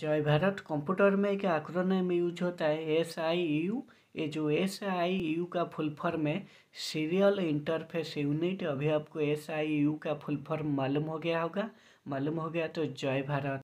जय भारत कंप्यूटर में एक acronym यूज होता है एस आई यू ये जो एस आई यू का फुल फॉर्म है सीरियल इंटरफेस यूनिट अभी आपको एस आई यू का फुल फॉर्म मालूम हो गया होगा मालूम हो गया तो जय भारत